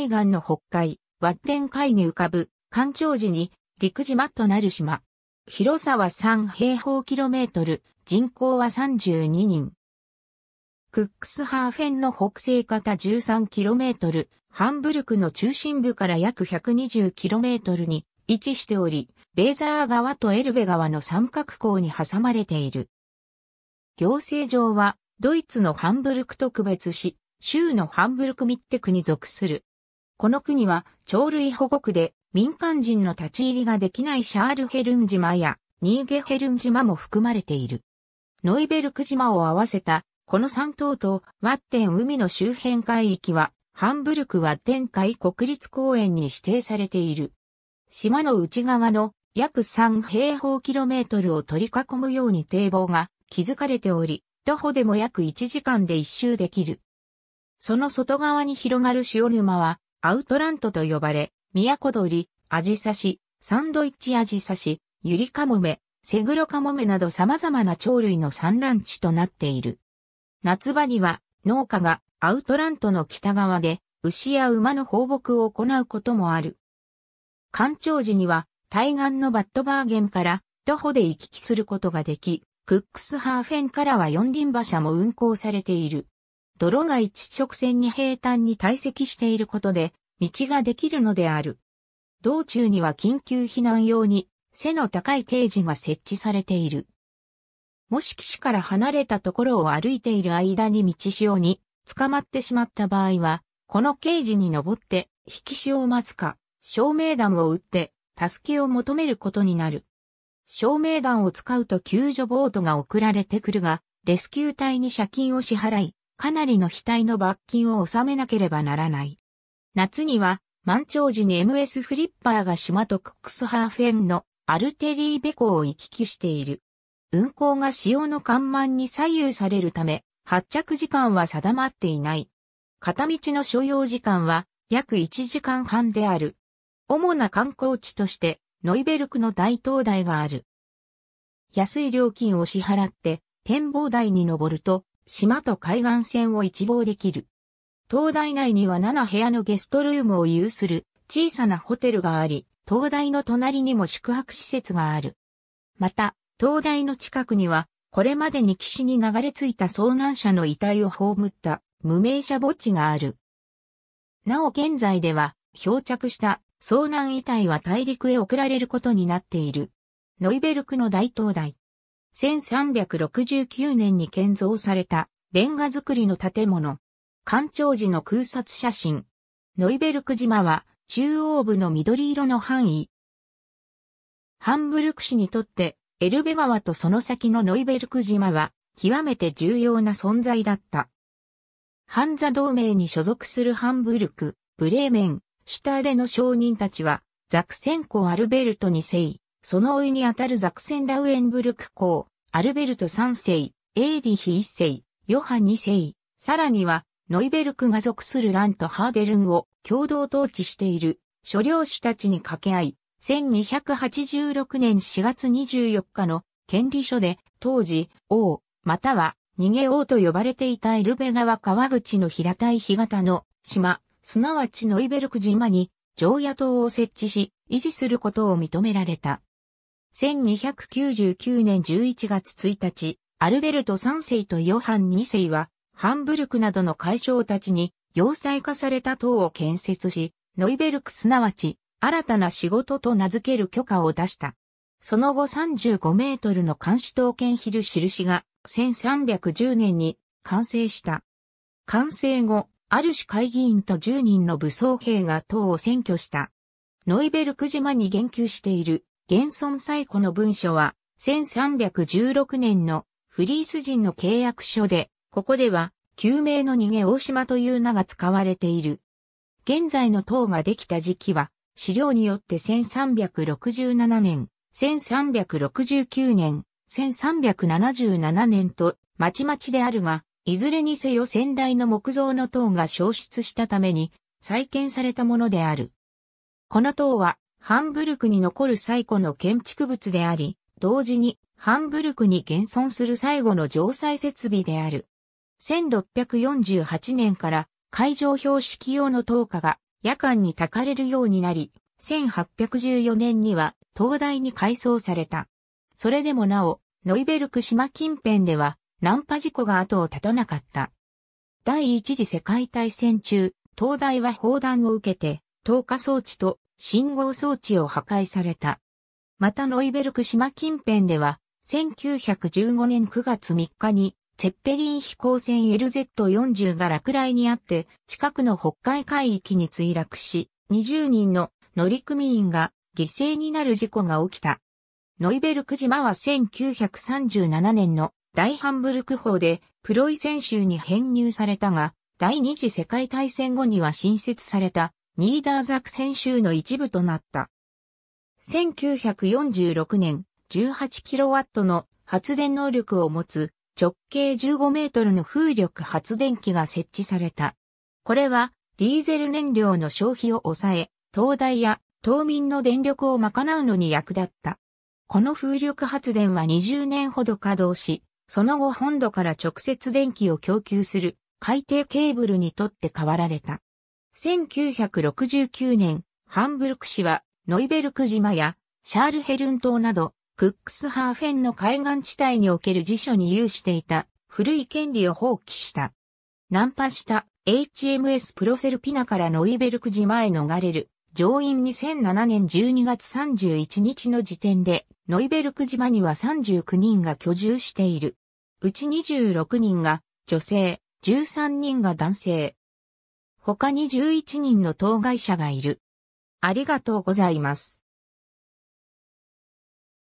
海岸の北海、ワッテン海に浮かぶ、干潮時に陸島となる島。広さは3平方キロメートル、人口は32人。クックスハーフェンの北西方1 3キロメートル、ハンブルクの中心部から約1 2 0キロメートルに位置しており、ベーザー川とエルベ川の三角港に挟まれている。行政上は、ドイツのハンブルク特別市、州のハンブルクミッテクに属するこの国は鳥類保護区で民間人の立ち入りができないシャールヘルン島やニーゲヘルン島も含まれている。ノイベルク島を合わせたこの3島とワッテン海の周辺海域はハンブルクワッテン海国立公園に指定されている。島の内側の約3平方キロメートルを取り囲むように堤防が築かれており、徒歩でも約1時間で一周できる。その外側に広がる塩沼はアウトラントと呼ばれ、都鳥、アジサシ、サンドイッチアジサシ、ユリカモメ、セグロカモメなど様々な鳥類の産卵地となっている。夏場には農家がアウトラントの北側で牛や馬の放牧を行うこともある。干潮時には対岸のバットバーゲンから徒歩で行き来することができ、クックスハーフェンからは四輪馬車も運行されている。泥が一直線に平坦に堆積していることで、道ができるのである。道中には緊急避難用に背の高い定時が設置されている。もし岸から離れたところを歩いている間に道潮に捕まってしまった場合は、この刑事に登って引き潮を待つか、照明弾を撃って助けを求めることになる。照明弾を使うと救助ボートが送られてくるが、レスキュー隊に借金を支払い、かなりの額の罰金を納めなければならない。夏には、満潮時に MS フリッパーが島とクックスハーフェンのアルテリーベコを行き来している。運航が潮の緩慢に左右されるため、発着時間は定まっていない。片道の所要時間は約1時間半である。主な観光地としてノイベルクの大灯台がある。安い料金を支払って展望台に登ると島と海岸線を一望できる。灯台内には7部屋のゲストルームを有する小さなホテルがあり、灯台の隣にも宿泊施設がある。また、灯台の近くには、これまでに岸に流れ着いた遭難者の遺体を葬った無名者墓地がある。なお現在では、漂着した遭難遺体は大陸へ送られることになっている。ノイベルクの大灯台、1369年に建造されたレンガ造りの建物。干潮時の空撮写真。ノイベルク島は中央部の緑色の範囲。ハンブルク市にとってエルベ川とその先のノイベルク島は極めて重要な存在だった。ハンザ同盟に所属するハンブルク、ブレーメン、シュターデの商人たちはザクセンコ・アルベルト2世、その甥にあたるザクセンラウエンブルク公、アルベルト3世、エーリヒ1世、ヨハ2世、さらには、ノイベルクが属するランとハーデルンを共同統治している諸領主たちに掛け合い、1286年4月24日の権利書で当時王または逃げ王と呼ばれていたエルベ川川口の平たい干潟の島、すなわちノイベルク島に常夜島を設置し維持することを認められた。1299年11月1日、アルベルト3世とヨハン2世は、ハンブルクなどの会将たちに、要塞化された塔を建設し、ノイベルクすなわち、新たな仕事と名付ける許可を出した。その後35メートルの監視塔剣ヒル印が1310年に完成した。完成後、ある市会議員と10人の武装兵が党を占拠した。ノイベルク島に言及している現存最古の文書は、1316年のフリース人の契約書で、ここでは、救命の逃げ大島という名が使われている。現在の塔ができた時期は、資料によって1367年、1369年、1377年と、まちまちであるが、いずれにせよ先代の木造の塔が消失したために、再建されたものである。この塔は、ハンブルクに残る最古の建築物であり、同時にハンブルクに現存する最後の城塞設備である。1648年から会場標識用の灯火が夜間に焚かれるようになり、1814年には灯台に改装された。それでもなお、ノイベルク島近辺では、ナンパ事故が後を絶たなかった。第一次世界大戦中、灯台は砲弾を受けて、投下装置と信号装置を破壊された。またノイベルク島近辺では、1915年9月3日に、ゼッペリン飛行船 LZ40 が落雷にあって、近くの北海海域に墜落し、20人の乗組員が犠牲になる事故が起きた。ノイベルク島は1937年の大ハンブルク法でプロイセン州に編入されたが、第二次世界大戦後には新設されたニーダーザクセン州の一部となった。1946年、18kW の発電能力を持つ直径15メートルの風力発電機が設置された。これはディーゼル燃料の消費を抑え、東大や島民の電力を賄うのに役立った。この風力発電は20年ほど稼働し、その後本土から直接電気を供給する海底ケーブルにとって代わられた。1969年、ハンブルク市は、ノイベルク島や、シャールヘルン島など、クックスハーフェンの海岸地帯における辞書に有していた、古い権利を放棄した。ナンパした HMS プロセルピナからノイベルク島へ逃れる。上院2007年12月31日の時点で、ノイベルク島には39人が居住している。うち26人が女性、13人が男性、他に11人の当該者がいる。ありがとうございます。